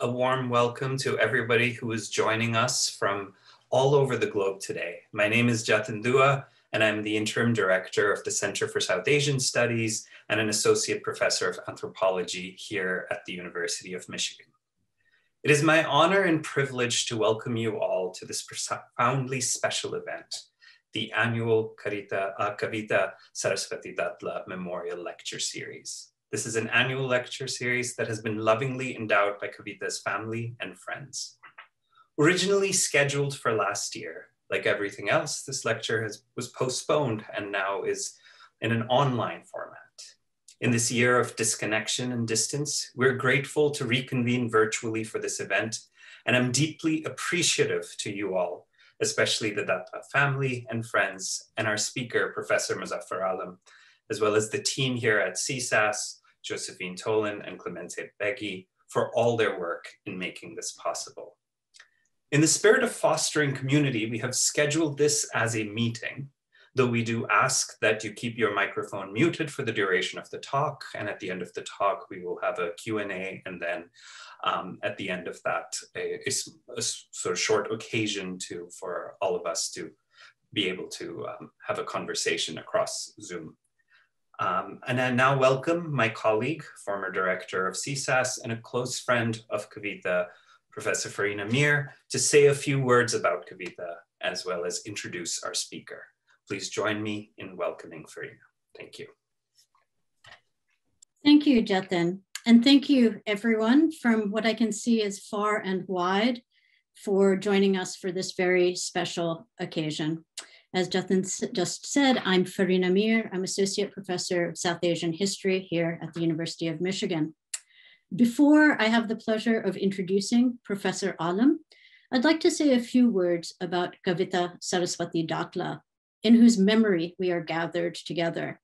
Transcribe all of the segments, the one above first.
a warm welcome to everybody who is joining us from all over the globe today. My name is Jatin Dua, and I'm the interim director of the Center for South Asian Studies and an associate professor of anthropology here at the University of Michigan. It is my honor and privilege to welcome you all to this profoundly special event, the annual Karita, uh, Kavita Sarasvati Datla Memorial Lecture Series. This is an annual lecture series that has been lovingly endowed by Kavita's family and friends. Originally scheduled for last year, like everything else, this lecture has, was postponed and now is in an online format. In this year of disconnection and distance, we're grateful to reconvene virtually for this event, and I'm deeply appreciative to you all, especially the Datta family and friends, and our speaker, Professor Muzaffar Alam, as well as the team here at CSAS, Josephine Tolan, and Clemente Beggi for all their work in making this possible. In the spirit of fostering community, we have scheduled this as a meeting, though we do ask that you keep your microphone muted for the duration of the talk. And at the end of the talk, we will have a Q&A and then um, at the end of that, a, a, a, sort of short occasion to for all of us to be able to um, have a conversation across Zoom um, and I now welcome my colleague, former director of CSAS and a close friend of Kavita, Professor Farina Mir, to say a few words about Kavita, as well as introduce our speaker. Please join me in welcoming Farina. Thank you. Thank you, Jatin. And thank you, everyone, from what I can see is far and wide for joining us for this very special occasion. As Justin just said, I'm Farina Mir. I'm Associate Professor of South Asian History here at the University of Michigan. Before I have the pleasure of introducing Professor Alam, I'd like to say a few words about Kavita Saraswati Dakla, in whose memory we are gathered together.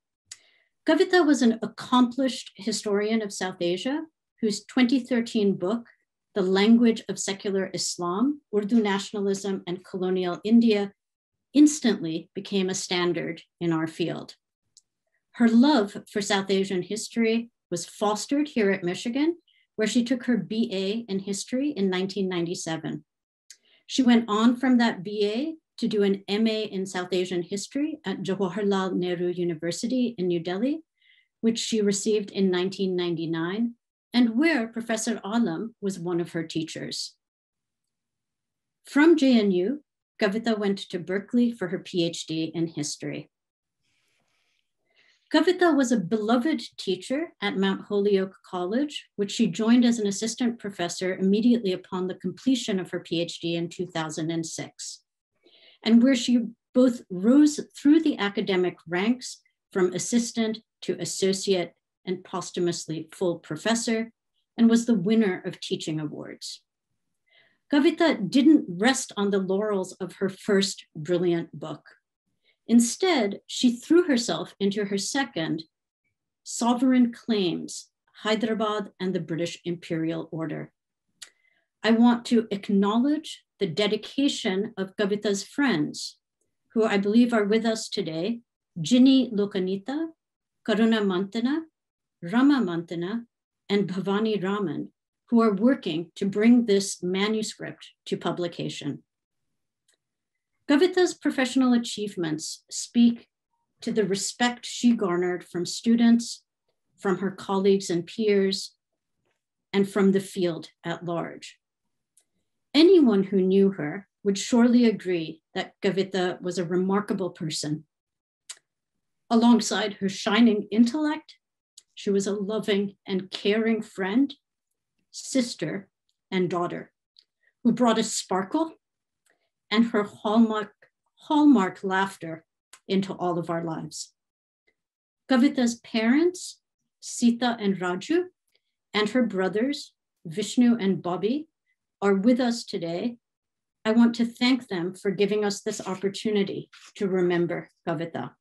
Kavita was an accomplished historian of South Asia whose 2013 book, The Language of Secular Islam, Urdu Nationalism and Colonial India, instantly became a standard in our field. Her love for South Asian history was fostered here at Michigan, where she took her BA in history in 1997. She went on from that BA to do an MA in South Asian history at Jawaharlal Nehru University in New Delhi, which she received in 1999, and where Professor Alam was one of her teachers. From JNU, Kavita went to Berkeley for her PhD in history. Kavita was a beloved teacher at Mount Holyoke College, which she joined as an assistant professor immediately upon the completion of her PhD in 2006, and where she both rose through the academic ranks from assistant to associate and posthumously full professor, and was the winner of teaching awards. Gavita didn't rest on the laurels of her first brilliant book. Instead, she threw herself into her second, Sovereign Claims Hyderabad and the British Imperial Order. I want to acknowledge the dedication of Gavita's friends, who I believe are with us today Ginny Lokanita, Karuna Mantana, Rama Mantana, and Bhavani Raman, who are working to bring this manuscript to publication. Gavita's professional achievements speak to the respect she garnered from students, from her colleagues and peers, and from the field at large. Anyone who knew her would surely agree that Gavita was a remarkable person. Alongside her shining intellect, she was a loving and caring friend sister, and daughter, who brought a sparkle and her hallmark, hallmark laughter into all of our lives. Kavita's parents, Sita and Raju, and her brothers, Vishnu and Bobby, are with us today. I want to thank them for giving us this opportunity to remember Kavita.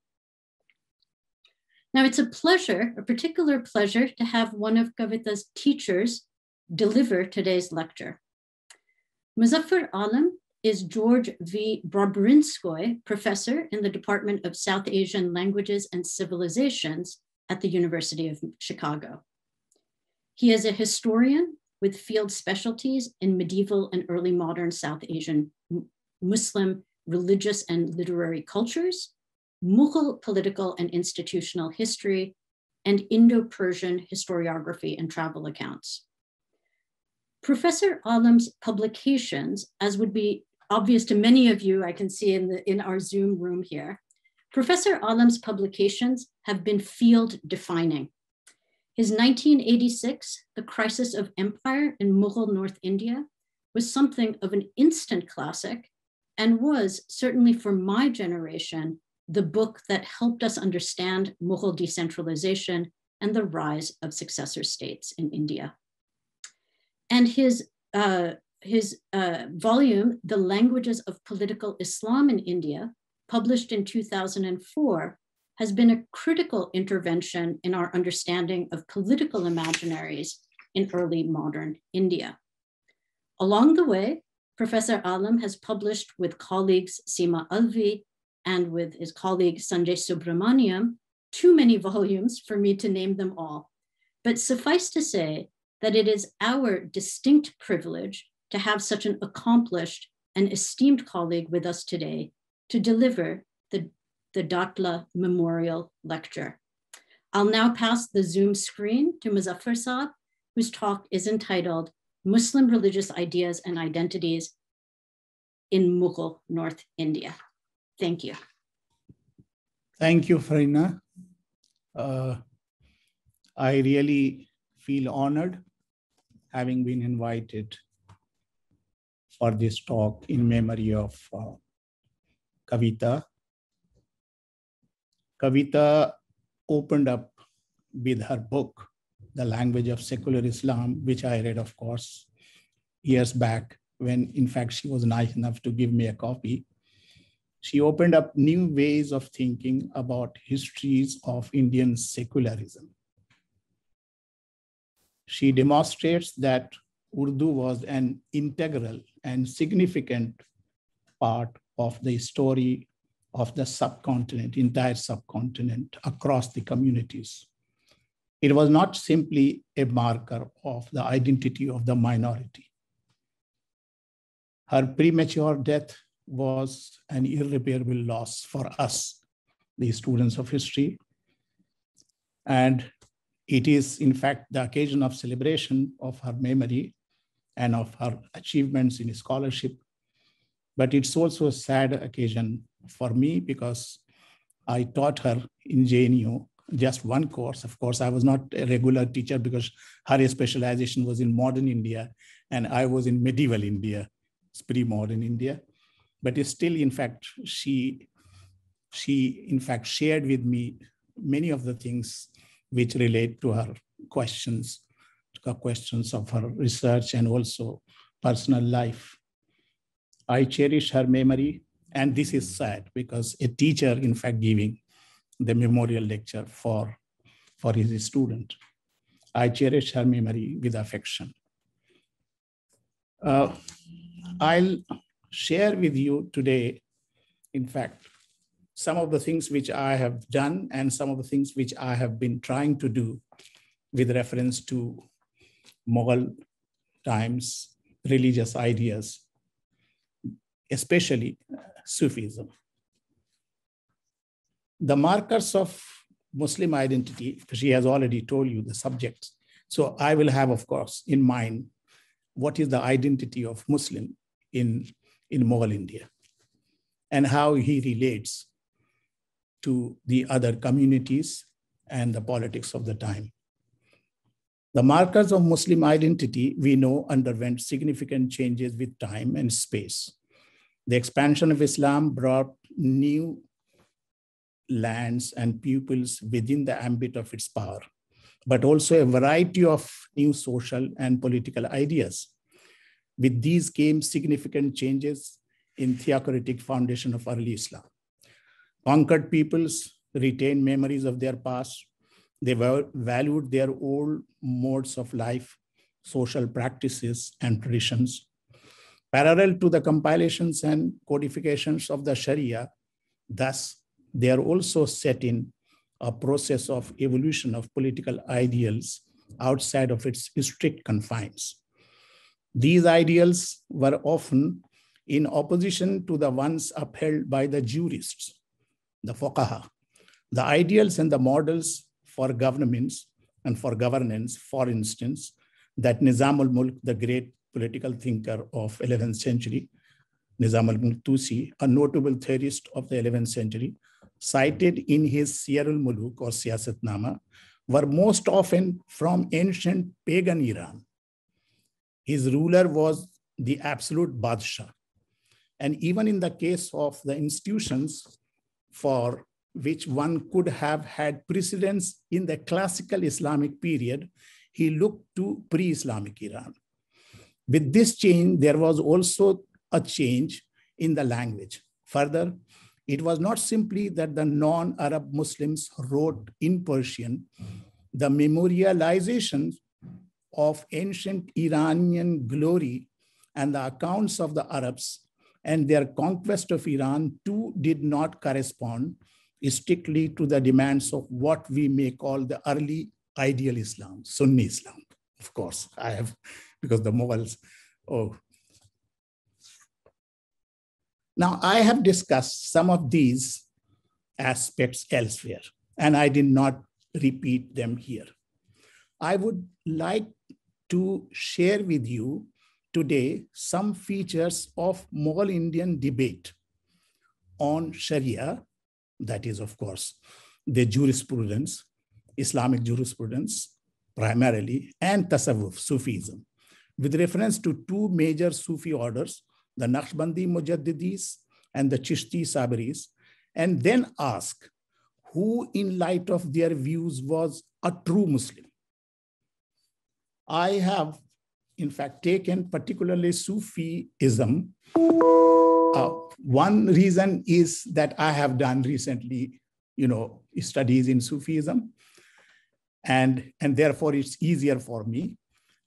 Now, it's a pleasure, a particular pleasure, to have one of Kavita's teachers deliver today's lecture. Muzaffar Alam is George V. Bobrinskoy Professor in the Department of South Asian Languages and Civilizations at the University of Chicago. He is a historian with field specialties in medieval and early modern South Asian Muslim religious and literary cultures, Mughal political and institutional history, and Indo-Persian historiography and travel accounts. Professor Alam's publications, as would be obvious to many of you, I can see in, the, in our Zoom room here, Professor Alam's publications have been field defining. His 1986, The Crisis of Empire in Mughal North India, was something of an instant classic and was, certainly for my generation, the book that helped us understand Mughal decentralization and the rise of successor states in India and his uh, his uh, volume, The Languages of Political Islam in India, published in 2004, has been a critical intervention in our understanding of political imaginaries in early modern India. Along the way, Professor Alam has published with colleagues Sima Alvi and with his colleague Sanjay Subramaniam, too many volumes for me to name them all. But suffice to say that it is our distinct privilege to have such an accomplished and esteemed colleague with us today to deliver the, the Datla Memorial Lecture. I'll now pass the Zoom screen to Muzaffar Saab, whose talk is entitled Muslim Religious Ideas and Identities in Mughal North India. Thank you. Thank you, Farina. Uh, I really feel honored having been invited for this talk in memory of uh, Kavita. Kavita opened up with her book, The Language of Secular Islam, which I read, of course, years back when, in fact, she was nice enough to give me a copy. She opened up new ways of thinking about histories of Indian secularism. She demonstrates that Urdu was an integral and significant part of the story of the subcontinent, entire subcontinent, across the communities. It was not simply a marker of the identity of the minority. Her premature death was an irreparable loss for us, the students of history. And it is, in fact, the occasion of celebration of her memory and of her achievements in scholarship. But it's also a sad occasion for me because I taught her in JNU just one course. Of course, I was not a regular teacher because her specialization was in modern India and I was in medieval India, pre modern India. But still, in fact, she she in fact shared with me many of the things which relate to her questions, questions of her research and also personal life. I cherish her memory, and this is mm. sad because a teacher, in fact, giving the memorial lecture for, for his student. I cherish her memory with affection. Uh, I'll share with you today, in fact, some of the things which I have done and some of the things which I have been trying to do with reference to Mughal times, religious ideas, especially Sufism. The markers of Muslim identity, she has already told you the subjects. So I will have, of course, in mind what is the identity of Muslim in, in Mughal India and how he relates to the other communities and the politics of the time. The markers of Muslim identity, we know, underwent significant changes with time and space. The expansion of Islam brought new lands and peoples within the ambit of its power, but also a variety of new social and political ideas. With these came significant changes in theocratic foundation of early Islam. Conquered peoples retained memories of their past. They valued their old modes of life, social practices, and traditions. Parallel to the compilations and codifications of the Sharia, thus, they are also set in a process of evolution of political ideals outside of its strict confines. These ideals were often in opposition to the ones upheld by the jurists the fuqaha, the ideals and the models for governments and for governance, for instance, that Nizam al-Mulk, the great political thinker of 11th century, Nizam al-Mulk Tusi, a notable theorist of the 11th century, cited in his Siyar al-Muluk or Siyasatnama, were most often from ancient pagan Iran. His ruler was the absolute Badshah. And even in the case of the institutions for which one could have had precedents in the classical Islamic period, he looked to pre Islamic Iran. With this change, there was also a change in the language. Further, it was not simply that the non Arab Muslims wrote in Persian, the memorialization of ancient Iranian glory and the accounts of the Arabs and their conquest of Iran too did not correspond strictly to the demands of what we may call the early ideal Islam, Sunni Islam. Of course, I have, because the Mughals, oh. Now, I have discussed some of these aspects elsewhere, and I did not repeat them here. I would like to share with you today some features of Mughal Indian debate on Sharia, that is, of course, the jurisprudence, Islamic jurisprudence primarily, and Tasawwuf, Sufism, with reference to two major Sufi orders, the Naqshbandi Mujaddidis and the Chishti Sabaris, and then ask who, in light of their views, was a true Muslim. I have in fact taken, particularly Sufism. Uh, one reason is that I have done recently, you know, studies in Sufism, and and therefore it's easier for me.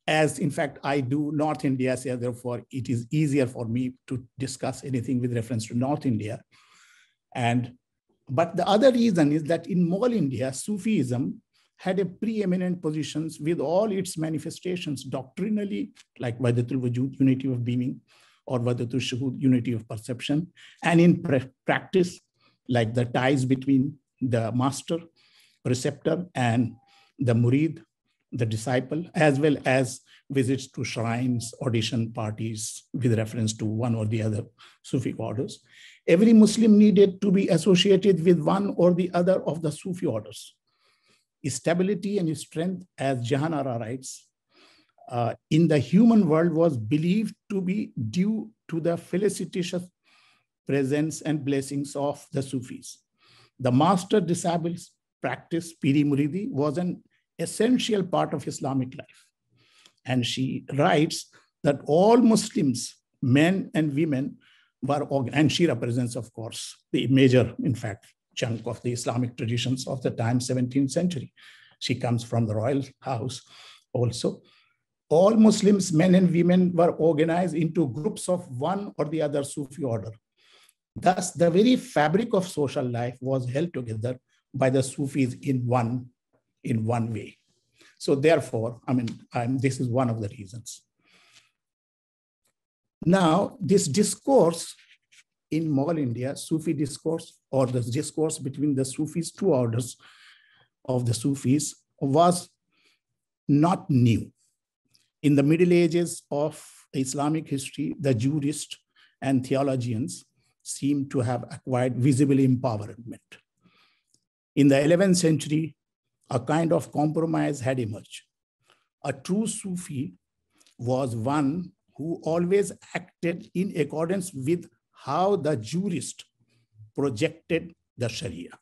As in fact I do North India, so therefore it is easier for me to discuss anything with reference to North India, and but the other reason is that in Mall India, Sufism had a preeminent positions with all its manifestations doctrinally, like Vaidatul Vajud, unity of being, or Vaidatul Shuhud, unity of perception, and in practice, like the ties between the master, preceptor, and the murid, the disciple, as well as visits to shrines, audition parties with reference to one or the other Sufi orders. Every Muslim needed to be associated with one or the other of the Sufi orders stability and strength, as Jahanara writes, uh, in the human world was believed to be due to the felicitous presence and blessings of the Sufis. The master disciples practice, Piri Muridi, was an essential part of Islamic life. And she writes that all Muslims, men and women, were, and she represents, of course, the major, in fact, chunk of the Islamic traditions of the time 17th century. She comes from the royal house also. All Muslims, men and women, were organized into groups of one or the other Sufi order. Thus, the very fabric of social life was held together by the Sufis in one, in one way. So therefore, I mean, I'm, this is one of the reasons. Now, this discourse in Mughal India, Sufi discourse or the discourse between the Sufis, two orders of the Sufis, was not new. In the Middle Ages of Islamic history, the jurists and theologians seem to have acquired visible empowerment. In the 11th century, a kind of compromise had emerged. A true Sufi was one who always acted in accordance with how the jurist projected the Sharia.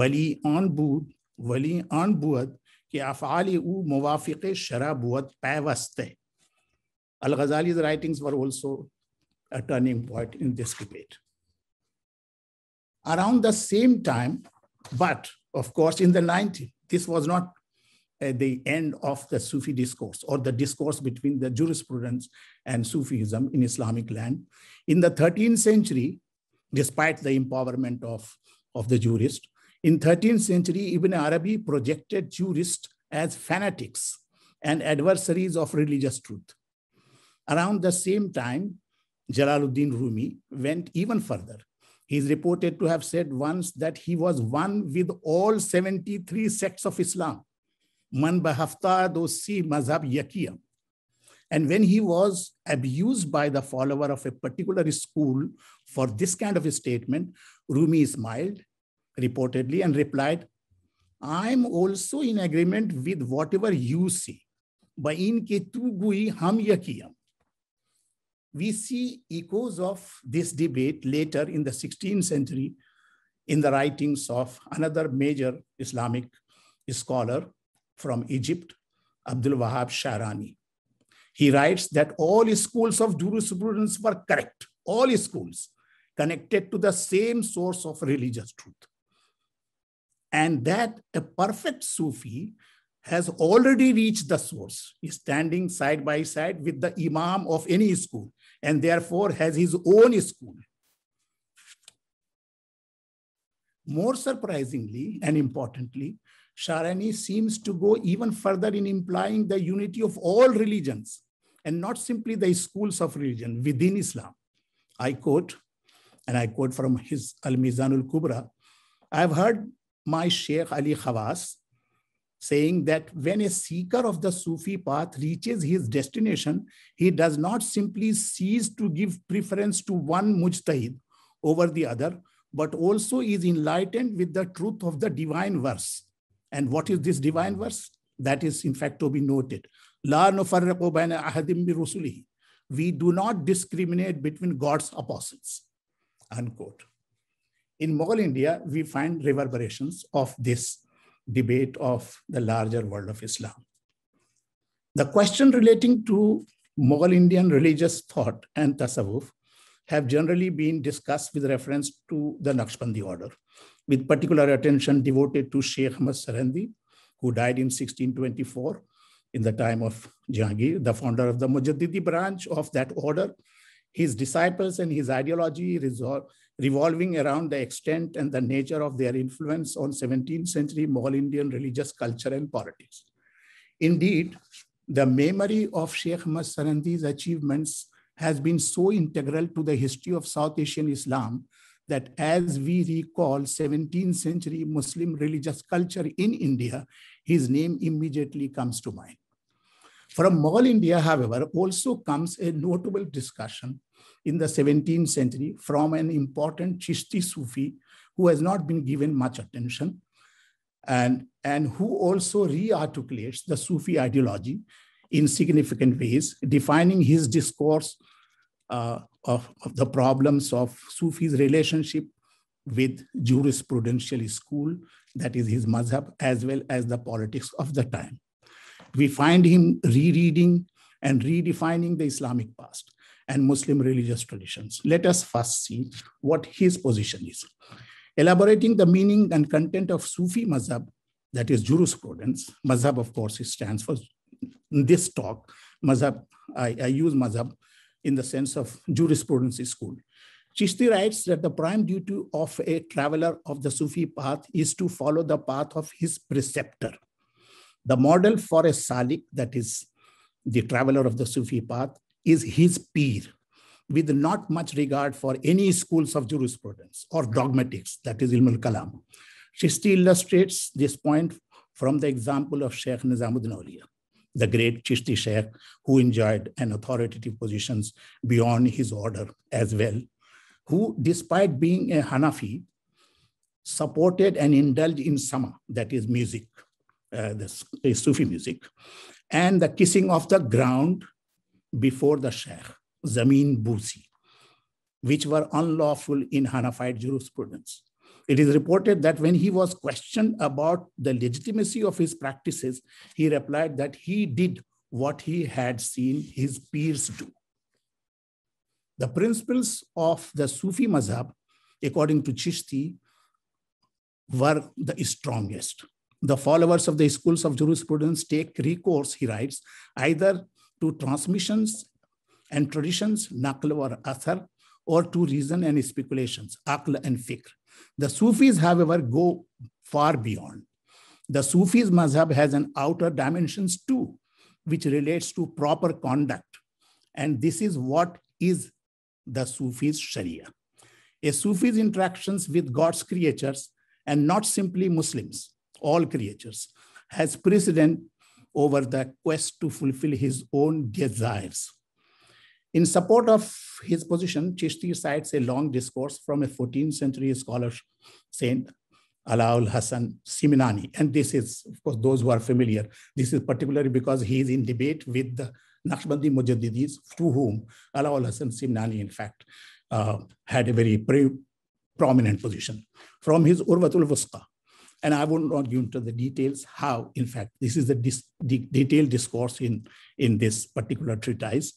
wali on بود wali on بود که افعال او موافق شرع Al-Ghazali's writings were also a turning point in this debate. Around the same time, but of course in the 90s, this was not at the end of the Sufi discourse or the discourse between the jurisprudence and Sufism in Islamic land. In the 13th century, despite the empowerment of, of the jurist, in 13th century, Ibn Arabi projected jurists as fanatics and adversaries of religious truth. Around the same time, Jalaluddin Rumi went even further. He is reported to have said once that he was one with all 73 sects of Islam man dosi mazhab yakiyam. And when he was abused by the follower of a particular school for this kind of a statement, Rumi smiled reportedly and replied, I'm also in agreement with whatever you see. By in gui ham We see echoes of this debate later in the 16th century in the writings of another major Islamic scholar, from Egypt, Abdul Wahab Sharani. He writes that all schools of jurisprudence were correct, all schools connected to the same source of religious truth. And that a perfect Sufi has already reached the source, standing side by side with the Imam of any school, and therefore has his own school. More surprisingly and importantly, Sharani seems to go even further in implying the unity of all religions and not simply the schools of religion within Islam. I quote, and I quote from his Al Mizanul Kubra I have heard my Sheikh Ali Khawas saying that when a seeker of the Sufi path reaches his destination, he does not simply cease to give preference to one mujtahid over the other, but also is enlightened with the truth of the divine verse and what is this divine verse? That is, in fact, to be noted. La We do not discriminate between God's apostles. Unquote. In Mughal India, we find reverberations of this debate of the larger world of Islam. The question relating to Mughal Indian religious thought and tasawuf have generally been discussed with reference to the Naqshbandi order with particular attention devoted to Sheikh Ahmad who died in 1624 in the time of Jahangir, the founder of the Mujaddidi branch of that order. His disciples and his ideology revolving around the extent and the nature of their influence on 17th century Mughal Indian religious culture and politics. Indeed, the memory of Sheikh Ahmad Sarandi's achievements has been so integral to the history of South Asian Islam that as we recall 17th century Muslim religious culture in India, his name immediately comes to mind. From Mughal India, however, also comes a notable discussion in the 17th century from an important Chishti Sufi who has not been given much attention and, and who also rearticulates the Sufi ideology in significant ways, defining his discourse uh, of, of the problems of Sufi's relationship with jurisprudential school, that is his mazhab, as well as the politics of the time. We find him rereading and redefining the Islamic past and Muslim religious traditions. Let us first see what his position is. Elaborating the meaning and content of Sufi mazhab, that is jurisprudence, mazhab, of course, stands for this talk. Mazhab, I, I use mazhab in the sense of jurisprudence is school. Chishti writes that the prime duty of a traveler of the Sufi path is to follow the path of his preceptor. The model for a Salik, that is the traveler of the Sufi path, is his peer, with not much regard for any schools of jurisprudence or dogmatics, that is Ilmul Kalam. Chishti illustrates this point from the example of Sheikh Nizamuddin Awliya the great Chishti Sheikh, who enjoyed an authoritative positions beyond his order as well, who, despite being a Hanafi, supported and indulged in sama, that is music, uh, the uh, Sufi music, and the kissing of the ground before the Sheikh, Zamin Busi, which were unlawful in Hanafite jurisprudence. It is reported that when he was questioned about the legitimacy of his practices, he replied that he did what he had seen his peers do. The principles of the Sufi Mazhab, according to Chishti, were the strongest. The followers of the schools of jurisprudence take recourse, he writes, either to transmissions and traditions, naql or athar, or to reason and speculations, (akhl and fikr. The Sufis, however, go far beyond. The Sufis mazhab has an outer dimensions too, which relates to proper conduct. And this is what is the Sufi's Sharia. A Sufi's interactions with God's creatures and not simply Muslims, all creatures, has precedent over the quest to fulfill his own desires. In support of his position, Chishti cites a long discourse from a 14th century scholar, Saint Alaul Hassan Siminani. And this is, of course, those who are familiar, this is particularly because he is in debate with the Naqshbandi Mujaddidis, to whom Alaul Hassan Siminani, in fact, uh, had a very prominent position. From his Urvatul Wusqa, and I will not go into the details how, in fact, this is a dis detailed discourse in, in this particular treatise.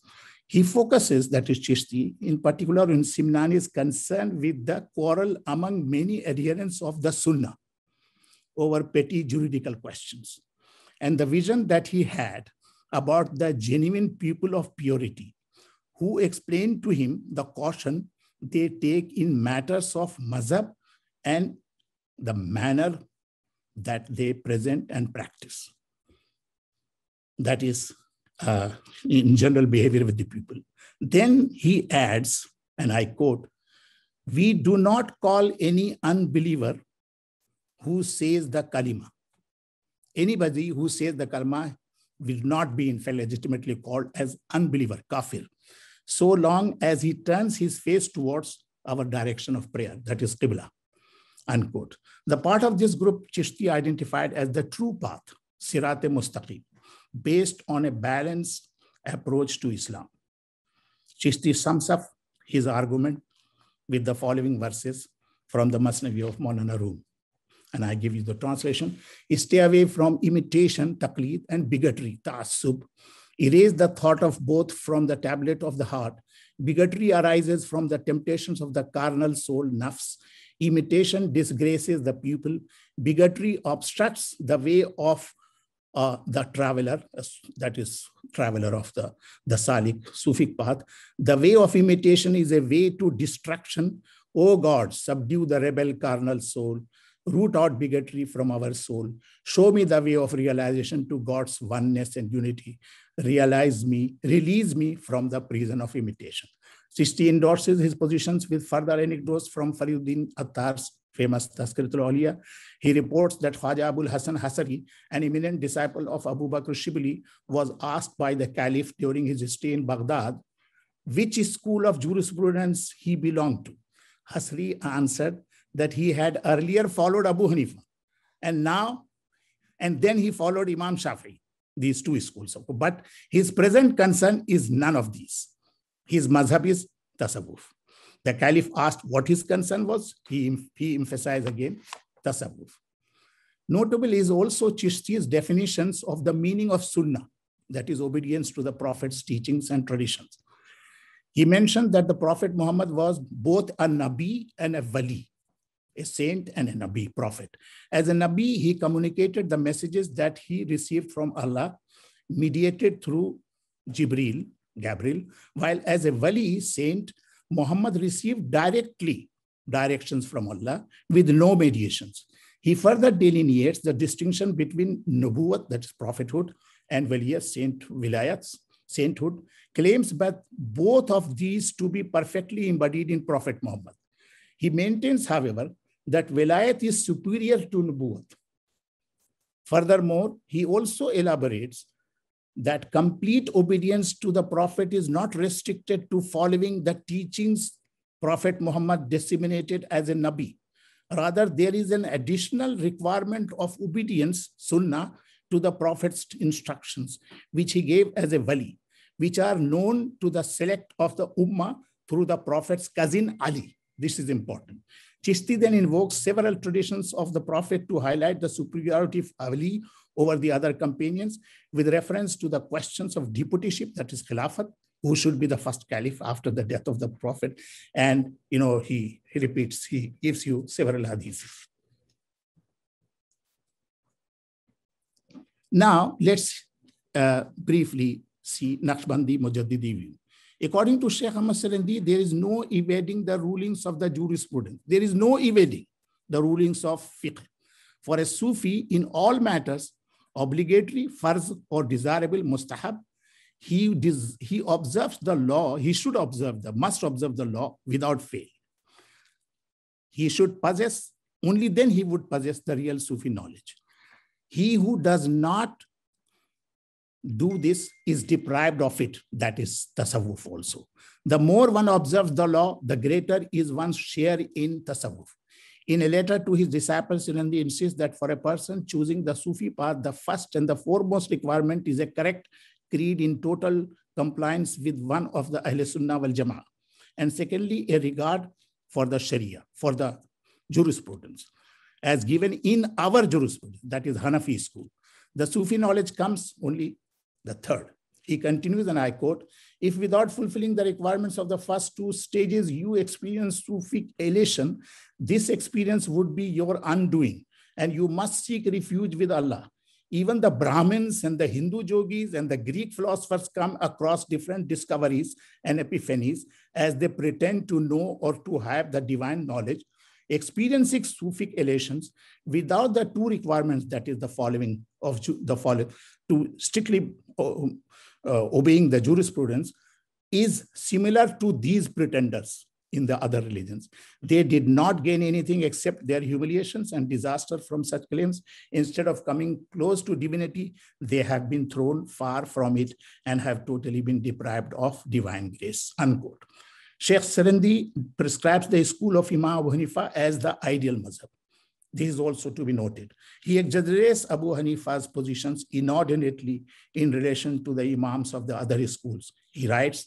He focuses, that is Chishti, in particular in Simnan is concerned with the quarrel among many adherents of the Sunnah over petty juridical questions. And the vision that he had about the genuine people of purity, who explained to him the caution they take in matters of mazhab and the manner that they present and practice. That is uh, in general behavior with the people. Then he adds, and I quote, we do not call any unbeliever who says the kalima. Anybody who says the kalima will not be in fact legitimately called as unbeliever, kafir, so long as he turns his face towards our direction of prayer, that is qibla, unquote. The part of this group Chishti identified as the true path, sirat-e-mustaqim, based on a balanced approach to Islam. Chisti sums up his argument with the following verses from the Masnavi of Maulana Rum. And I give you the translation. Stay away from imitation, taqlid, and bigotry, taasub. Erase the thought of both from the tablet of the heart. Bigotry arises from the temptations of the carnal soul, nafs. Imitation disgraces the pupil. Bigotry obstructs the way of uh, the traveler, that is traveler of the, the Salik Sufic path. The way of imitation is a way to destruction. O God, subdue the rebel carnal soul, root out bigotry from our soul. Show me the way of realization to God's oneness and unity. Realize me, release me from the prison of imitation. Sisti endorses his positions with further anecdotes from Fariduddin Attar's famous Tazkiratul Awliya. He reports that Khwaja Abul Hassan Hasari, an eminent disciple of Abu Bakr Shibli, was asked by the Caliph during his stay in Baghdad, which school of jurisprudence he belonged to. Hasri answered that he had earlier followed Abu Hanifa and now, and then he followed Imam Shafi, these two schools. But his present concern is none of these. His mazhab is tasawwuf. The caliph asked what his concern was. He, he emphasized again tasawwuf. Notable is also Chisti's definitions of the meaning of sunnah, that is obedience to the prophet's teachings and traditions. He mentioned that the prophet Muhammad was both a nabi and a wali, a saint and a nabi prophet. As a nabi, he communicated the messages that he received from Allah, mediated through Jibril, Gabriel, while as a wali saint, Muhammad received directly directions from Allah with no mediations. He further delineates the distinction between nubuwat, that is prophethood, and waliyah, saint wilayats, sainthood, claims that both of these to be perfectly embodied in Prophet Muhammad. He maintains, however, that wilayat is superior to nubuwat. Furthermore, he also elaborates that complete obedience to the Prophet is not restricted to following the teachings Prophet Muhammad disseminated as a Nabi. Rather, there is an additional requirement of obedience, Sunnah, to the Prophet's instructions, which he gave as a Wali, which are known to the select of the Ummah through the Prophet's cousin Ali. This is important. Chisti then invokes several traditions of the Prophet to highlight the superiority of Ali over the other companions with reference to the questions of deputyship, that is Khilafat, who should be the first caliph after the death of the prophet. And, you know, he, he repeats, he gives you several hadiths. Now, let's uh, briefly see Naqshbandi Mujaddidi view. According to Sheikh Ahmad there is no evading the rulings of the jurisprudence. There is no evading the rulings of fiqh. For a Sufi, in all matters, obligatory, farz, or desirable, mustahab. He, he observes the law, he should observe the, must observe the law without fail. He should possess, only then he would possess the real Sufi knowledge. He who does not do this is deprived of it. That is tasawwuf also. The more one observes the law, the greater is one's share in tasawwuf. In a letter to his disciples, Sinandi insists that for a person choosing the Sufi path, the first and the foremost requirement is a correct creed in total compliance with one of the Ahl Sunnah wal Jama'ah. And secondly, a regard for the Sharia, for the jurisprudence, as given in our jurisprudence, that is Hanafi school. The Sufi knowledge comes only the third. He continues, and I quote, if without fulfilling the requirements of the first two stages, you experience Sufic elation, this experience would be your undoing. And you must seek refuge with Allah. Even the Brahmins and the Hindu yogis and the Greek philosophers come across different discoveries and epiphanies as they pretend to know or to have the divine knowledge experiencing Sufic elations without the two requirements that is the following of the following to strictly oh, uh, obeying the jurisprudence is similar to these pretenders in the other religions. They did not gain anything except their humiliations and disaster from such claims. Instead of coming close to divinity, they have been thrown far from it and have totally been deprived of divine grace. Unquote. Sheikh Serendi prescribes the school of Imam Abu Hanifa as the ideal mazhab. This is also to be noted. He exaggerates Abu Hanifa's positions inordinately in relation to the Imams of the other schools. He writes,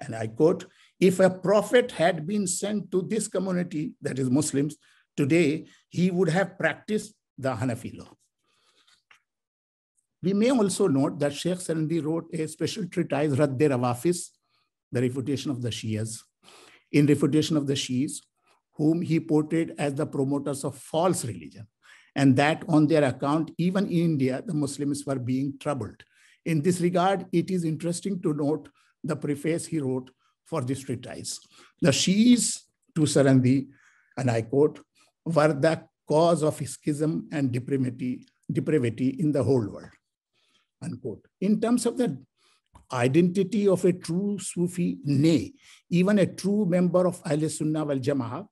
and I quote, if a prophet had been sent to this community, that is Muslims, today, he would have practiced the Hanafi law. We may also note that Sheikh Sarandi wrote a special treatise, Radde Rawafis, the refutation of the Shias. In refutation of the Shias, whom he portrayed as the promoters of false religion, and that on their account, even in India, the Muslims were being troubled. In this regard, it is interesting to note the preface he wrote for this treatise. The Shiis to Sarandi, and I quote, were the cause of schism and depravity, depravity in the whole world. Unquote. In terms of the identity of a true Sufi, nay, even a true member of Ahl Sunnah wal Jama'ah,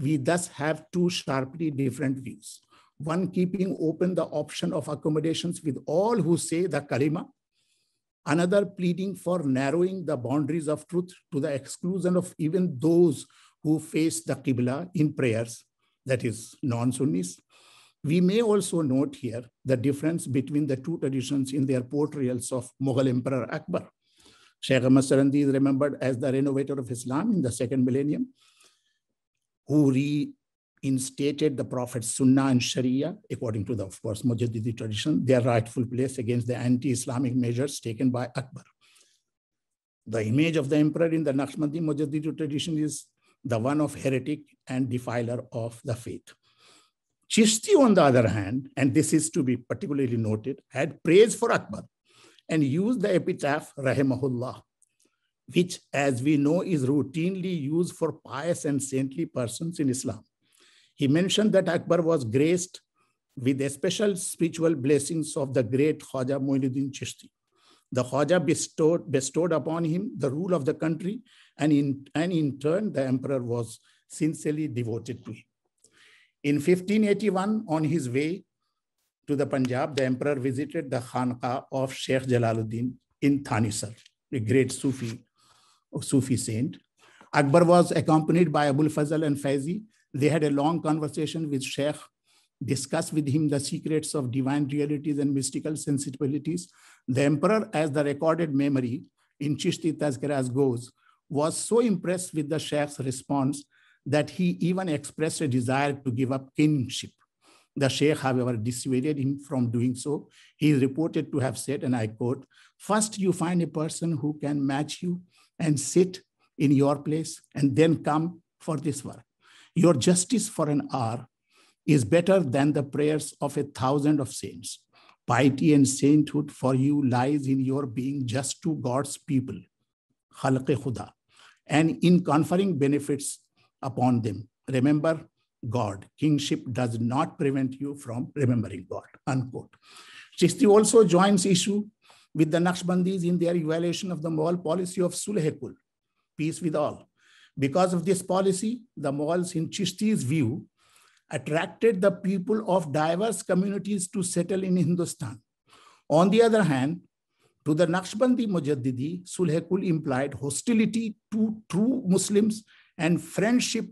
we thus have two sharply different views. One keeping open the option of accommodations with all who say the kalima, another pleading for narrowing the boundaries of truth to the exclusion of even those who face the Qibla in prayers, that is, non Sunnis. We may also note here the difference between the two traditions in their portrayals of Mughal Emperor Akbar. Sheikh Ahmad Sarandi is remembered as the renovator of Islam in the second millennium, who reinstated the Prophet's Sunnah and Sharia, according to the, of course, Mujaddidi tradition, their rightful place against the anti-Islamic measures taken by Akbar. The image of the emperor in the Naqshbandi Mujaddidi tradition is the one of heretic and defiler of the faith. Chishti, on the other hand, and this is to be particularly noted, had praise for Akbar and used the epitaph Rahimahullah which, as we know, is routinely used for pious and saintly persons in Islam. He mentioned that Akbar was graced with the special spiritual blessings of the great Khwaja Moinuddin Chishti. The Khwaja bestowed, bestowed upon him the rule of the country, and in, and in turn, the emperor was sincerely devoted to him. In 1581, on his way to the Punjab, the emperor visited the Khanqa of Sheikh Jalaluddin in Thanisar, a great Sufi Sufi saint. Akbar was accompanied by Abul Fazl and Faizi. They had a long conversation with Sheikh, discussed with him the secrets of divine realities and mystical sensibilities. The emperor, as the recorded memory in Chishti Tazkiraz goes, was so impressed with the Sheikh's response that he even expressed a desire to give up kingship. The Sheikh, however, dissuaded him from doing so. He is reported to have said, and I quote, First, you find a person who can match you and sit in your place and then come for this work. Your justice for an hour is better than the prayers of a thousand of saints. Piety and sainthood for you lies in your being just to God's people, khalq khuda, and in conferring benefits upon them. Remember God. Kingship does not prevent you from remembering God. Unquote. Chisti also joins issue with the Naqshbandis in their evaluation of the Mughal policy of Sulhekul, peace with all. Because of this policy, the Mughals, in Chisti's view, attracted the people of diverse communities to settle in Hindustan. On the other hand, to the Naqshbandi Mujaddidi, Sulhekul implied hostility to true Muslims and friendship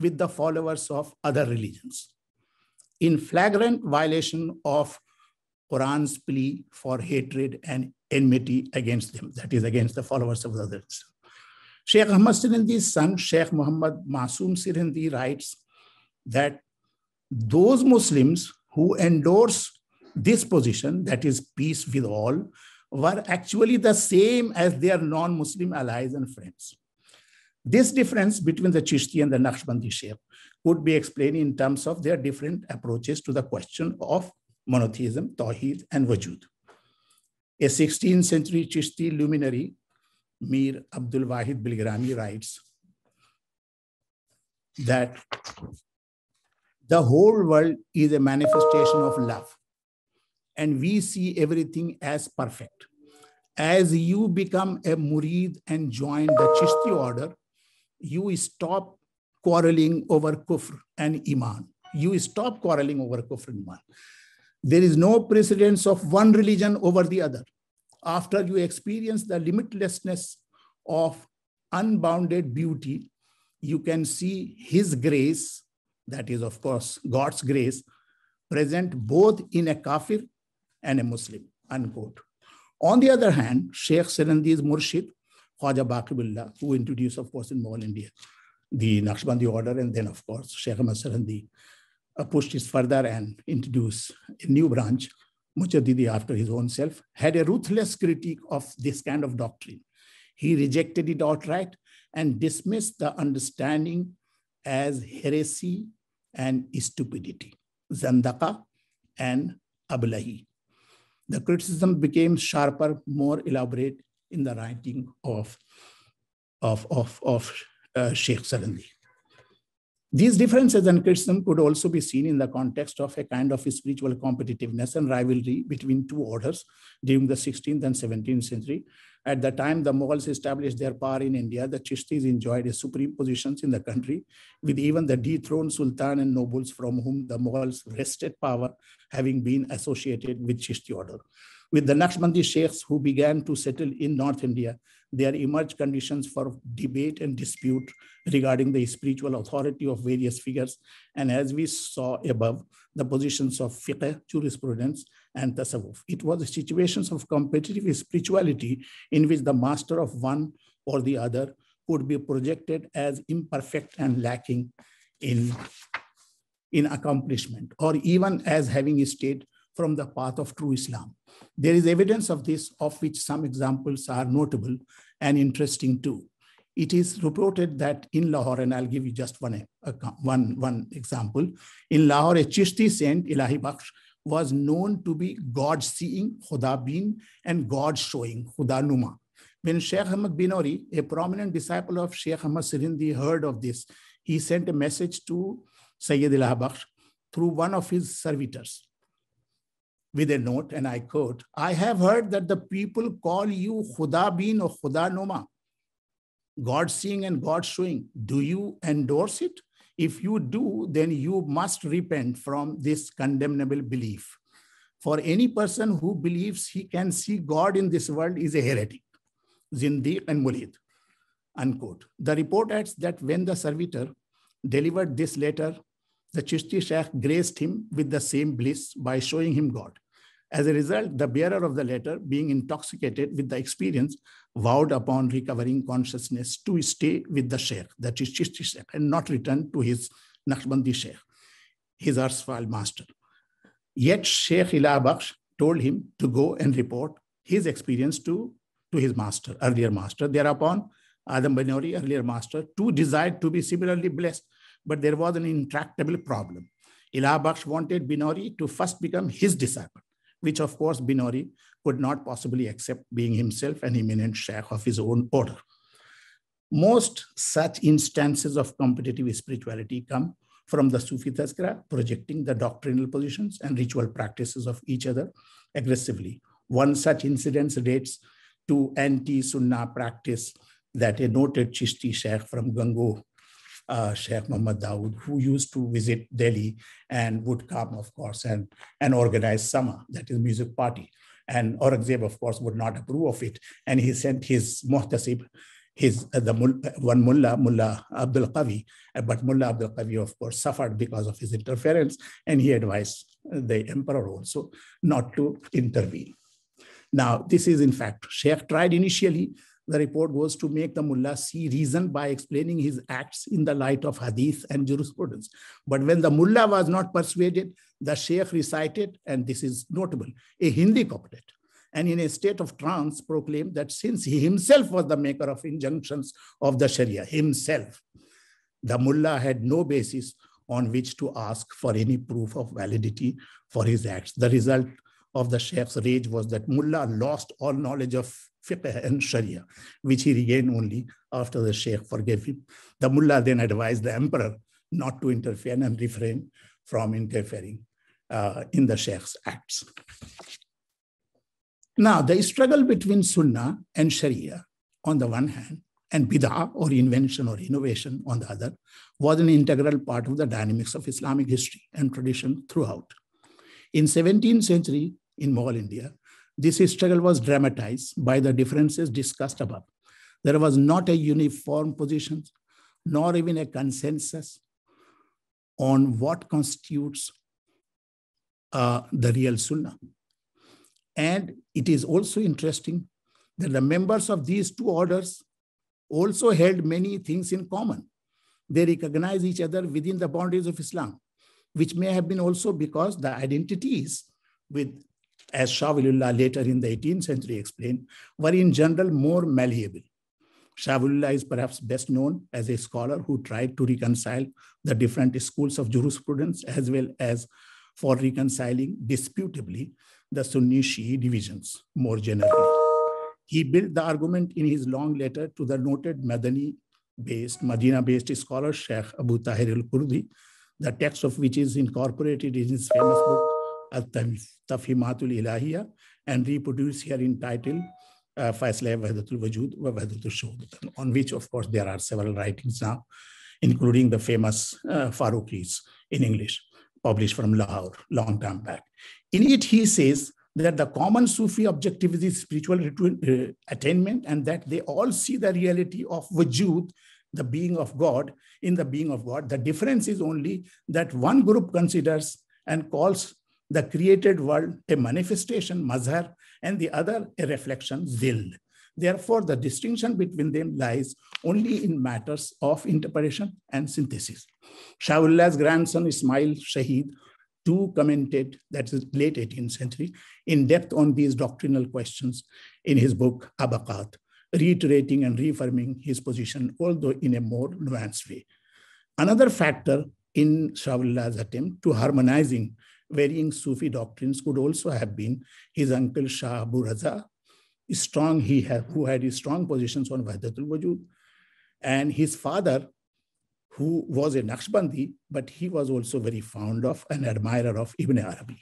with the followers of other religions. In flagrant violation of Quran's plea for hatred and enmity against them, that is, against the followers of the others. Sheikh Ahmad Sirindi's son, Sheikh Muhammad Masoom Sirindi, writes that those Muslims who endorse this position, that is, peace with all, were actually the same as their non Muslim allies and friends. This difference between the Chishti and the Naqshbandi Sheikh could be explained in terms of their different approaches to the question of monotheism, Tawheed, and Wajud. A 16th century Chishti luminary, Mir Abdul Wahid Bilgrami, writes that the whole world is a manifestation of love, and we see everything as perfect. As you become a murid and join the Chishti order, you stop quarreling over kufr and iman. You stop quarreling over kufr and iman. There is no precedence of one religion over the other. After you experience the limitlessness of unbounded beauty, you can see His grace, that is, of course, God's grace, present both in a kafir and a Muslim. Unquote. On the other hand, Sheikh Serandi's Murshid, Khwaja Baqibullah, who introduced, of course, in modern India, the Naqshbandi order, and then, of course, Sheikh Ahmad Sarandi, uh, pushed it further and introduced a new branch, Mujaddidi, after his own self, had a ruthless critique of this kind of doctrine. He rejected it outright and dismissed the understanding as heresy and stupidity, Zandaka and Ablahi. The criticism became sharper, more elaborate in the writing of, of, of, of uh, Sheikh Sarandi. These differences and criticism could also be seen in the context of a kind of spiritual competitiveness and rivalry between two orders during the 16th and 17th century. At the time the Mughals established their power in India, the Chishtis enjoyed a supreme positions in the country, with even the dethroned Sultan and nobles from whom the Mughals wrested power having been associated with Chishti order. With the Naqshbandi sheikhs who began to settle in North India, there emerged conditions for debate and dispute regarding the spiritual authority of various figures. And as we saw above, the positions of fiqh, jurisprudence, and tasawwuf. It was situations of competitive spirituality in which the master of one or the other could be projected as imperfect and lacking in, in accomplishment, or even as having stayed from the path of true Islam. There is evidence of this, of which some examples are notable and interesting too. It is reported that in Lahore, and I'll give you just one, one, one example, in Lahore, a Chishti saint, Ilahi Baksh, was known to be God seeing, Khuda bin, and God showing, Khuda numa. When Sheikh Ahmad Binori, a prominent disciple of Sheikh Ahmad Sirindi, heard of this, he sent a message to Sayyid Baksh through one of his servitors with a note, and I quote, I have heard that the people call you Khuda Bin or Khuda Noma, God seeing and God showing. Do you endorse it? If you do, then you must repent from this condemnable belief. For any person who believes he can see God in this world is a heretic, Zindiq and Muleed." Unquote. The report adds that when the servitor delivered this letter the Chishti Shakh graced him with the same bliss by showing him God. As a result, the bearer of the letter, being intoxicated with the experience, vowed upon recovering consciousness to stay with the Sheikh, the Chishti Sheikh, and not return to his Naqshbandi Sheikh, his erstwhile master. Yet Sheikh Ilabakhsh told him to go and report his experience to, to his master, earlier master. Thereupon, Adam Banori, earlier master, too desired to be similarly blessed but there was an intractable problem. Ilabaksh wanted Binori to first become his disciple, which of course Binori could not possibly accept being himself an eminent sheikh of his own order. Most such instances of competitive spirituality come from the Sufi Tazkara projecting the doctrinal positions and ritual practices of each other aggressively. One such incident dates to anti-Sunnah practice that a noted Chishti Sheikh from Gango uh, Sheikh Muhammad Dawood, who used to visit Delhi and would come, of course, and, and organize Sama, that is music party. And Aurangzeb, of course, would not approve of it. And he sent his muhtasib, his uh, the uh, one mullah mullah abdul qavi uh, but mullah abdul qavi of course suffered because of his interference and he advised the emperor also not to intervene now this is in fact sheikh tried initially the report was to make the mullah see reason by explaining his acts in the light of hadith and jurisprudence. But when the mullah was not persuaded, the sheikh recited, and this is notable, a Hindi couplet. And in a state of trance, proclaimed that since he himself was the maker of injunctions of the Sharia, himself, the mullah had no basis on which to ask for any proof of validity for his acts. The result of the Sheikh's rage was that Mullah lost all knowledge of fiqh and sharia, which he regained only after the Sheikh forgave him. The Mullah then advised the emperor not to interfere and refrain from interfering uh, in the Sheikh's acts. Now, the struggle between Sunnah and Sharia on the one hand, and bid'ah or invention or innovation on the other, was an integral part of the dynamics of Islamic history and tradition throughout. In 17th century, in Mughal India. This struggle was dramatized by the differences discussed above. There was not a uniform position, nor even a consensus on what constitutes uh, the real Sunnah. And it is also interesting that the members of these two orders also held many things in common. They recognize each other within the boundaries of Islam, which may have been also because the identities with as Shah Wilullah later in the 18th century explained, were in general more malleable. Shah Wilullah is perhaps best known as a scholar who tried to reconcile the different schools of jurisprudence as well as for reconciling disputably the Sunni shii divisions more generally. He built the argument in his long letter to the noted Madani based, Medina based scholar Sheikh Abu Tahir al Kurdi, the text of which is incorporated in his famous book Tafhimatul Ilahiya and reproduce here in title uh, Faisla Wajud wa Wahdatul Shuhud, on which, of course, there are several writings now, including the famous uh, Farooqis in English, published from Lahore long time back. In it, he says that the common Sufi objective is spiritual uh, attainment and that they all see the reality of Wajud, the being of God, in the being of God. The difference is only that one group considers and calls the created world a manifestation, mazhar, and the other a reflection, zil Therefore, the distinction between them lies only in matters of interpretation and synthesis. Shahulah's grandson Ismail Shahid too commented, that is late 18th century, in depth on these doctrinal questions in his book Abaqat, reiterating and reaffirming his position, although in a more nuanced way. Another factor in Shahulah's attempt to harmonizing varying Sufi doctrines could also have been his uncle Shah Abu Raza, strong he had, who had strong positions on Wahdatul Wujud, and his father, who was a Naqshbandi, but he was also very fond of and admirer of Ibn Arabi.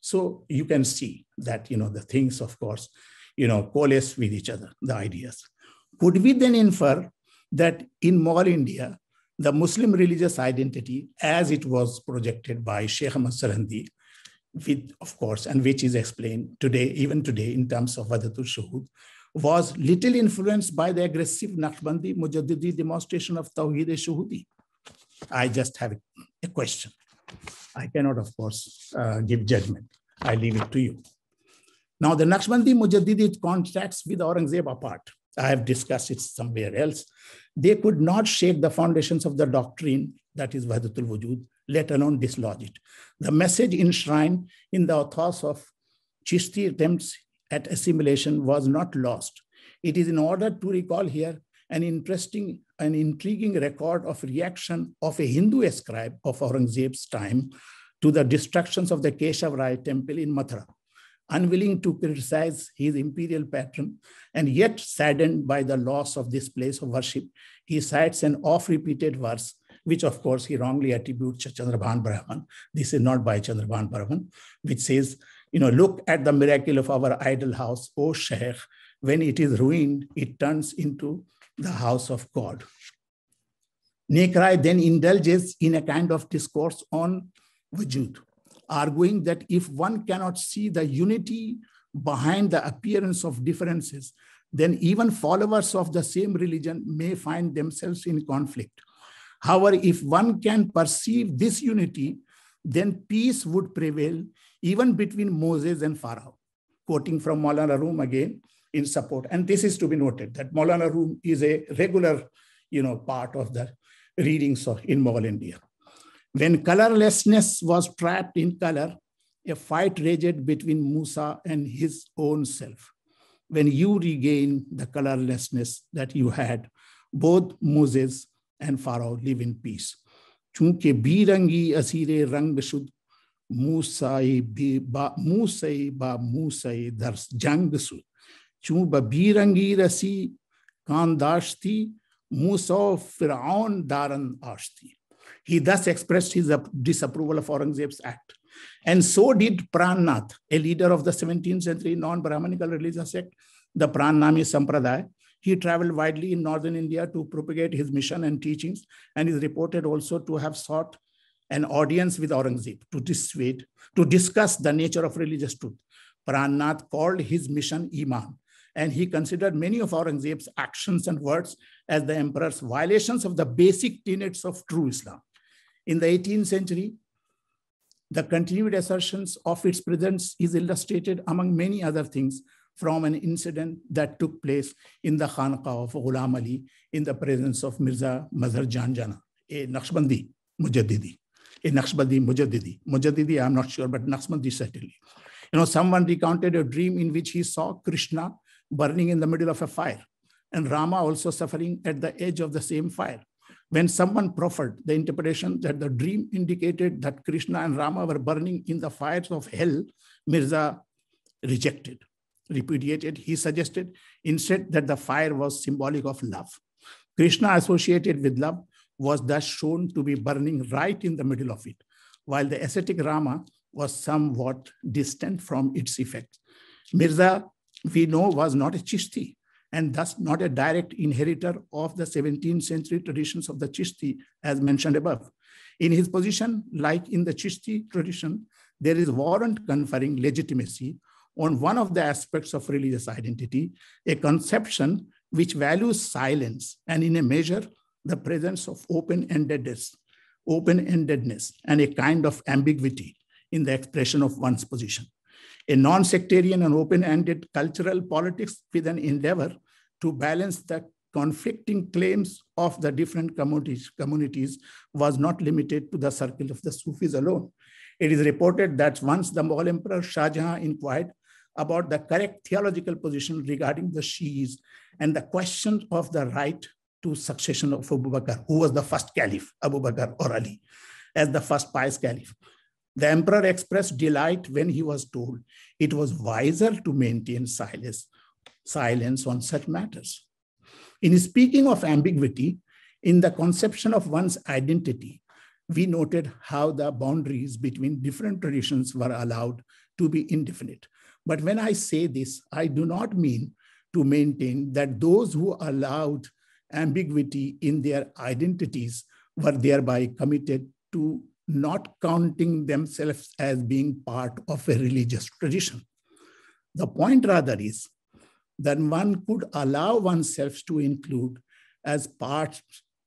So you can see that you know the things, of course, you know, coalesce with each other, the ideas. Could we then infer that in Mughal India, the Muslim religious identity as it was projected by Sheikh Ahmad with, of course, and which is explained today, even today, in terms of Wadatul Shuhud, was little influenced by the aggressive Naqshbandi Mujaddidi demonstration of Tawheed Shuhudi. I just have a question. I cannot, of course, uh, give judgment. I leave it to you. Now, the Naqshbandi Mujaddidi contracts with Aurangzeb apart. I have discussed it somewhere else. They could not shake the foundations of the doctrine that is Vahdatul Wujud, let alone dislodge it. The message enshrined in the authors of Chisti attempts at assimilation was not lost. It is in order to recall here an interesting and intriguing record of reaction of a Hindu scribe of Aurangzeb's time to the destructions of the Keshav Rai temple in Mathura unwilling to criticize his imperial patron, and yet saddened by the loss of this place of worship, he cites an oft-repeated verse, which of course he wrongly attributes to Chandrabhan Brahman. This is not by Chandrabhan Brahman, which says, you know, look at the miracle of our idol house, O Sheikh. When it is ruined, it turns into the house of God. Nekrai then indulges in a kind of discourse on Vajud, arguing that if one cannot see the unity behind the appearance of differences, then even followers of the same religion may find themselves in conflict. However, if one can perceive this unity, then peace would prevail even between Moses and Pharaoh. Quoting from Maulana Room again in support. And this is to be noted that Maulana Room is a regular you know, part of the readings of, in Mughal India. When colorlessness was trapped in color, a fight raged between Musa and his own self. When you regain the colorlessness that you had, both Moses and Pharaoh live in peace. चूंकि बीरंगी असीरे रंग शुद्ध मूसाई B बा मूसई बा मूसई दर्स जंग सुद चूं ब बीरंगी रसी कांदाश थी मूसो फिरौन दारन आश थी he thus expressed his disapproval of Aurangzeb's act. And so did Prannath, a leader of the 17th century non-Brahmanical religious sect, the Prannami Sampradaya. He traveled widely in northern India to propagate his mission and teachings, and is reported also to have sought an audience with Aurangzeb to dissuade, to discuss the nature of religious truth. Prannath called his mission Iman, and he considered many of Aurangzeb's actions and words as the emperor's violations of the basic tenets of true Islam. In the 18th century, the continued assertions of its presence is illustrated among many other things from an incident that took place in the Khanqa of Ghulam Ali in the presence of Mirza Mazhar Janjana, a Naqshbandi Mujaddidi, a Naqshbandi Mujaddidi. Mujaddidi, I'm not sure, but Naqshbandi certainly. You know, someone recounted a dream in which he saw Krishna burning in the middle of a fire and Rama also suffering at the edge of the same fire. When someone proffered the interpretation that the dream indicated that Krishna and Rama were burning in the fires of hell, Mirza rejected, repudiated. He suggested instead that the fire was symbolic of love. Krishna associated with love was thus shown to be burning right in the middle of it, while the ascetic Rama was somewhat distant from its effects. Mirza, we know, was not a Chisti, and thus not a direct inheritor of the 17th century traditions of the Chishti, as mentioned above. In his position, like in the Chishti tradition, there is warrant conferring legitimacy on one of the aspects of religious identity, a conception which values silence and in a measure, the presence of open-endedness, open-endedness and a kind of ambiguity in the expression of one's position a non-sectarian and open-ended cultural politics with an endeavor to balance the conflicting claims of the different communities, communities was not limited to the circle of the Sufis alone. It is reported that once the Mughal Emperor Shah Jahan inquired about the correct theological position regarding the Shiis and the question of the right to succession of Abu Bakr, who was the first caliph, Abu Bakr or Ali, as the first pious caliph. The emperor expressed delight when he was told it was wiser to maintain silence, silence on such matters. In speaking of ambiguity, in the conception of one's identity, we noted how the boundaries between different traditions were allowed to be indefinite. But when I say this, I do not mean to maintain that those who allowed ambiguity in their identities were thereby committed to not counting themselves as being part of a religious tradition. The point rather is that one could allow oneself to include as part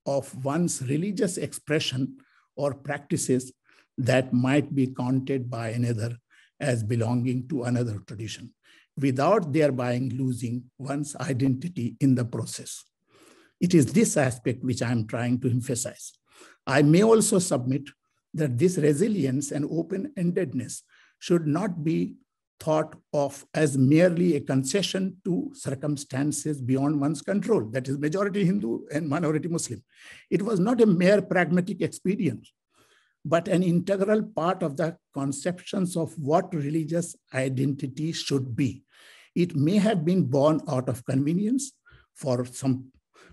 of one's religious expression or practices that might be counted by another as belonging to another tradition without thereby losing one's identity in the process. It is this aspect which I am trying to emphasize. I may also submit that this resilience and open endedness should not be thought of as merely a concession to circumstances beyond one's control, that is, majority Hindu and minority Muslim. It was not a mere pragmatic expedient, but an integral part of the conceptions of what religious identity should be. It may have been born out of convenience for some,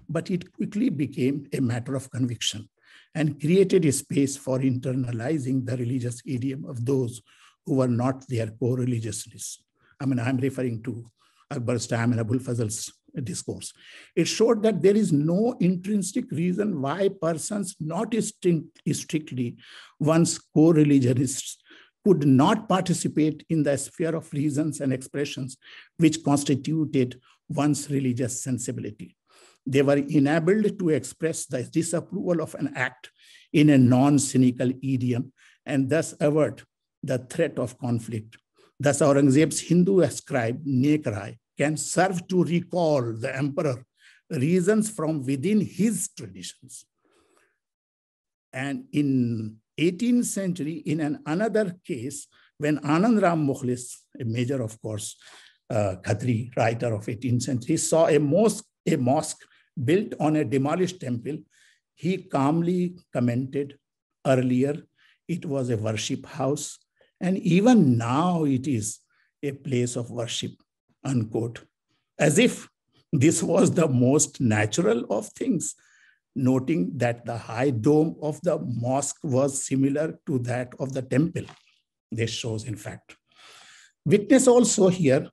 but it quickly became a matter of conviction and created a space for internalizing the religious idiom of those who were not their core religiousness. I mean, I'm referring to Akbar's time and Abul Fazl's discourse. It showed that there is no intrinsic reason why persons not strictly one's core religionists could not participate in the sphere of reasons and expressions which constituted one's religious sensibility. They were enabled to express the disapproval of an act in a non-cynical idiom and thus avert the threat of conflict. Thus, Aurangzeb's Hindu scribe Nekrai can serve to recall the emperor reasons from within his traditions. And in 18th century, in an another case, when Anand Ram Mukhlis, a major, of course, uh, Khatri writer of 18th century, saw a mosque, a mosque built on a demolished temple, he calmly commented earlier it was a worship house, and even now it is a place of worship, unquote. As if this was the most natural of things, noting that the high dome of the mosque was similar to that of the temple. This shows, in fact. Witness also here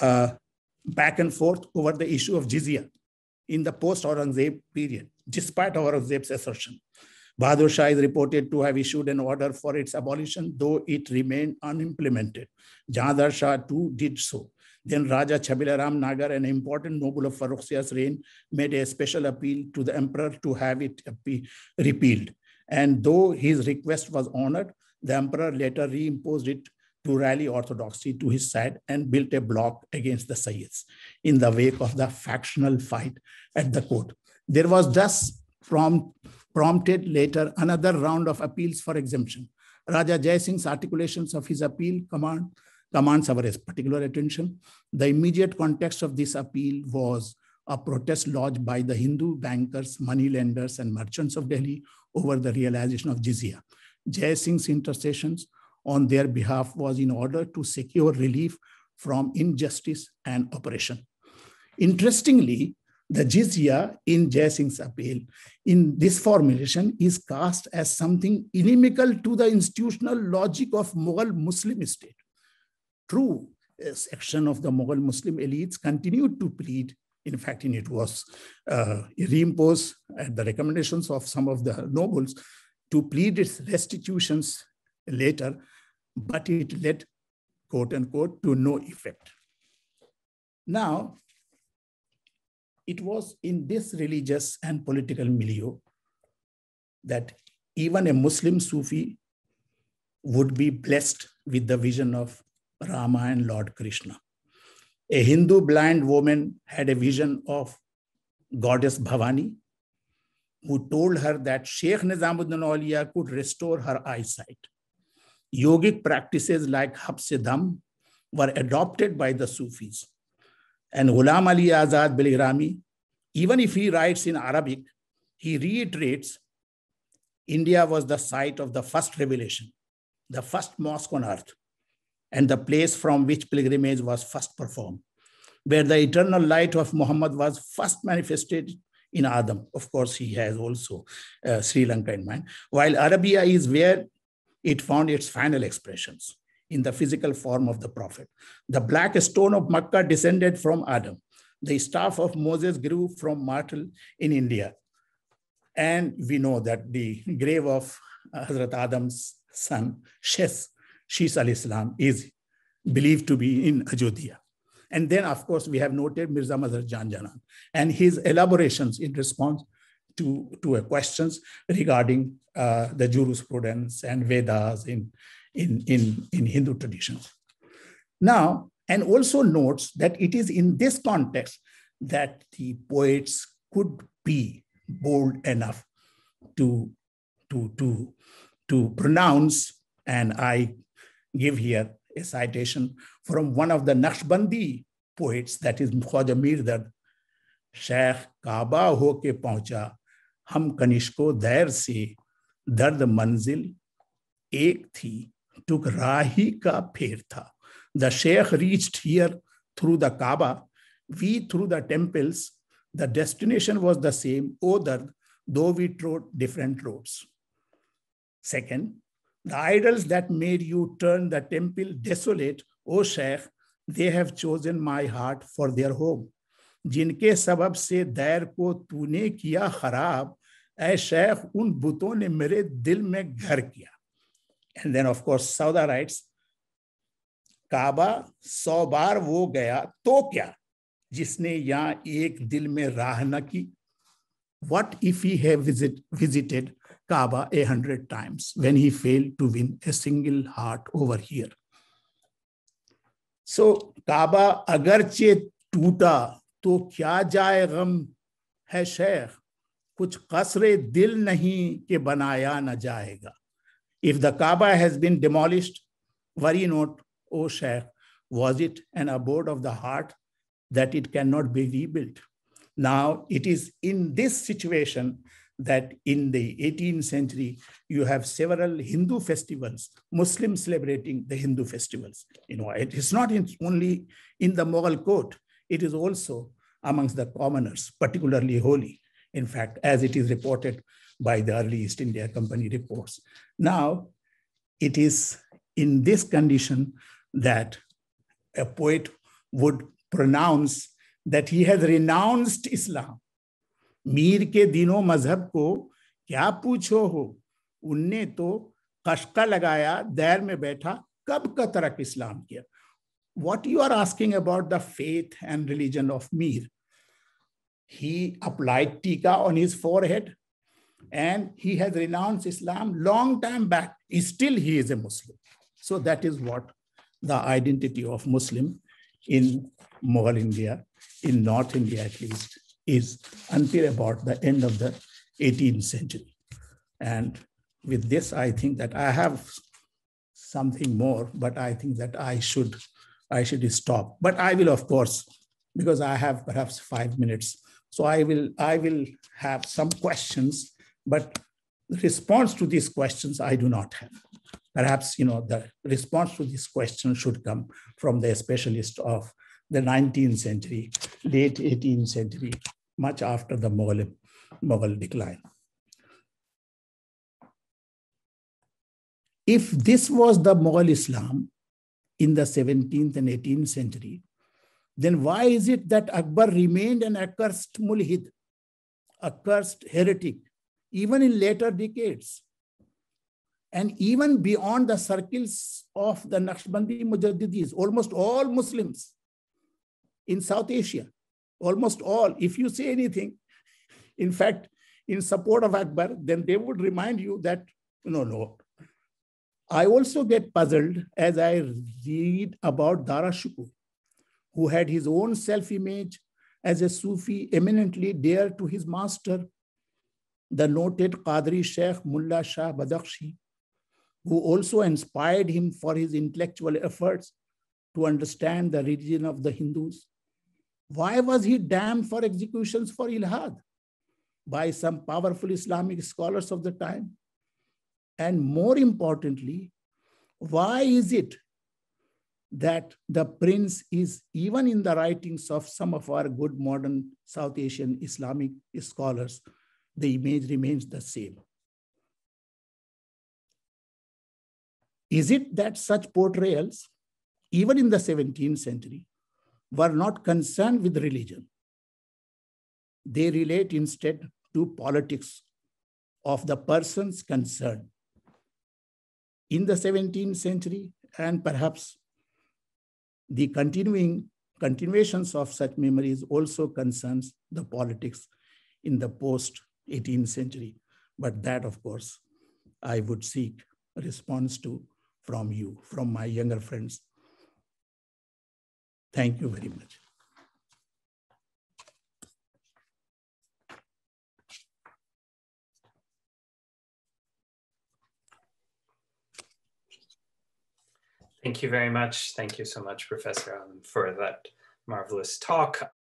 uh, back and forth over the issue of jizya in the post Aurangzeb period, despite Aurangzeb's assertion. Bahadur Shah is reported to have issued an order for its abolition, though it remained unimplemented. Jahadar Shah too did so. Then Raja Chabilaram Nagar, an important noble of Farrukhsiya's reign, made a special appeal to the emperor to have it repealed. And though his request was honored, the emperor later reimposed it to rally orthodoxy to his side and built a bloc against the Sayyids in the wake of the factional fight at the court. There was thus prompted later another round of appeals for exemption. Raja Jai Singh's articulations of his appeal command commands our particular attention. The immediate context of this appeal was a protest lodged by the Hindu bankers, money lenders, and merchants of Delhi over the realization of jizya. Jai Singh's intercessions on their behalf was in order to secure relief from injustice and oppression. Interestingly, the jizya in Singh's appeal in this formulation is cast as something inimical to the institutional logic of Mughal Muslim state. True, a section of the Mughal Muslim elites continued to plead. In fact, in it was uh, reimposed at the recommendations of some of the nobles to plead its restitutions later but it led, quote unquote, to no effect. Now, it was in this religious and political milieu that even a Muslim Sufi would be blessed with the vision of Rama and Lord Krishna. A Hindu blind woman had a vision of goddess Bhavani, who told her that Sheikh Nizamuddin Aulia could restore her eyesight yogic practices like Hapsidham were adopted by the Sufis. And Ghulam Ali Azad Bilirami, even if he writes in Arabic, he reiterates India was the site of the first revelation, the first mosque on earth, and the place from which pilgrimage was first performed, where the eternal light of Muhammad was first manifested in Adam. Of course, he has also uh, Sri Lanka in mind. While Arabia is where it found its final expressions in the physical form of the prophet. The black stone of Makkah descended from Adam. The staff of Moses grew from martel in India. And we know that the grave of uh, Hazrat Adam's son, Shes, Shis al Islam, is believed to be in Ajodhya. And then, of course, we have noted Mirza Mazhar Janjanan and his elaborations in response to, to questions regarding uh, the jurisprudence and Vedas in, in, in, in Hindu traditions. Now, and also notes that it is in this context that the poets could be bold enough to, to, to, to pronounce, and I give here a citation from one of the Naqshbandi poets, that is Khwaja Mirdad, Sheikh Kaaba ho ke pahuncha, हम कनिष्को there से दर्द मंजिल एक थी टुक राही का फेर था the sheikh reached here through the Kaaba we through the temples the destination was the same O Dard though we trod different roads second the idols that made you turn the temple desolate O sheikh they have chosen my heart for their home जिनके सबब से there को तूने किया खराब ए शेख उन बुतों ने मेरे दिल में घर किया and then of course Sauda writes Kaaba सौ बार वो गया तो क्या जिसने यहाँ एक दिल में राह न की what if he have visit visited Kaaba a hundred times when he fail to win a single heart over here so Kaaba अगरचे टूटा तो क्या जाए गम है शेख कुछ कसर दिल नहीं के बनाया ना जाएगा if the Kaaba has been demolished worry not O sheikh was it an abode of the heart that it can not be rebuilt now it is in this situation that in the eighteen century you have several Hindu festivals Muslim celebrating the Hindu festivals in it is not in only in the Mughal court it is also amongst the commoners particularly Holi in fact, as it is reported by the early East India Company reports. Now, it is in this condition that a poet would pronounce that he has renounced Islam. Mir के दिनों मजहब को क्या पूछो हो उनने तो कशका लगाया दैर में बैठा कब का तरक इस्लाम किया what you are asking about the faith and religion of Mir He applied tika on his forehead and he has renounced Islam long time back. Still, he is a Muslim. So that is what the identity of Muslim in Mughal India, in North India at least, is until about the end of the 18th century. And with this, I think that I have something more, but I think that I should I should stop. But I will, of course, because I have perhaps five minutes so I will, I will have some questions, but response to these questions I do not have. Perhaps you know the response to these questions should come from the specialist of the 19th century, late 18th century, much after the Mughal, Mughal decline. If this was the Mughal Islam in the 17th and 18th century, then why is it that Akbar remained an accursed mulhid, accursed heretic, even in later decades? And even beyond the circles of the Naqshbandi Mujaddidis, almost all Muslims in South Asia, almost all, if you say anything, in fact, in support of Akbar, then they would remind you that, no, no. I also get puzzled as I read about Dara Shukur who had his own self image as a Sufi eminently dear to his master, the noted Qadri Sheikh Mullah Shah Badakhshi, who also inspired him for his intellectual efforts to understand the religion of the Hindus. Why was he damned for executions for Ilhad by some powerful Islamic scholars of the time? And more importantly, why is it that the prince is even in the writings of some of our good modern South Asian Islamic scholars, the image remains the same. Is it that such portrayals, even in the 17th century, were not concerned with religion? They relate instead to politics of the persons concerned. In the 17th century, and perhaps the continuing continuations of such memories also concerns the politics in the post 18th century. But that, of course, I would seek a response to from you, from my younger friends. Thank you very much. Thank you very much. Thank you so much, Professor Allen, for that marvelous talk.